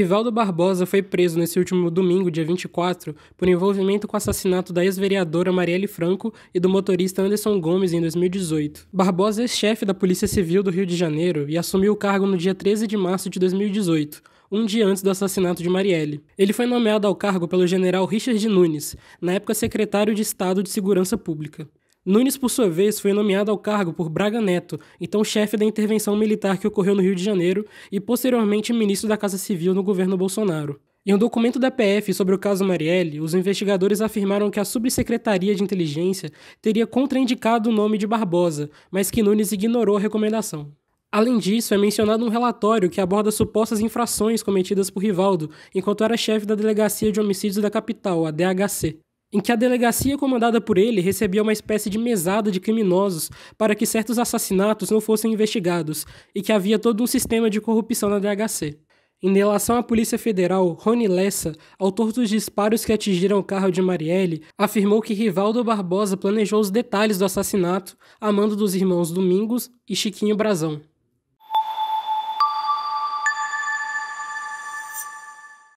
Rivaldo Barbosa foi preso nesse último domingo, dia 24, por envolvimento com o assassinato da ex-vereadora Marielle Franco e do motorista Anderson Gomes em 2018. Barbosa é chefe da Polícia Civil do Rio de Janeiro e assumiu o cargo no dia 13 de março de 2018 um dia antes do assassinato de Marielle. Ele foi nomeado ao cargo pelo general Richard Nunes, na época secretário de Estado de Segurança Pública. Nunes, por sua vez, foi nomeado ao cargo por Braga Neto, então chefe da intervenção militar que ocorreu no Rio de Janeiro e posteriormente ministro da Casa Civil no governo Bolsonaro. Em um documento da PF sobre o caso Marielle, os investigadores afirmaram que a Subsecretaria de Inteligência teria contraindicado o nome de Barbosa, mas que Nunes ignorou a recomendação. Além disso, é mencionado um relatório que aborda supostas infrações cometidas por Rivaldo enquanto era chefe da Delegacia de Homicídios da Capital, a DHC em que a delegacia comandada por ele recebia uma espécie de mesada de criminosos para que certos assassinatos não fossem investigados e que havia todo um sistema de corrupção na DHC. Em relação à Polícia Federal, Rony Lessa, autor dos disparos que atingiram o carro de Marielle, afirmou que Rivaldo Barbosa planejou os detalhes do assassinato a mando dos irmãos Domingos e Chiquinho Brazão.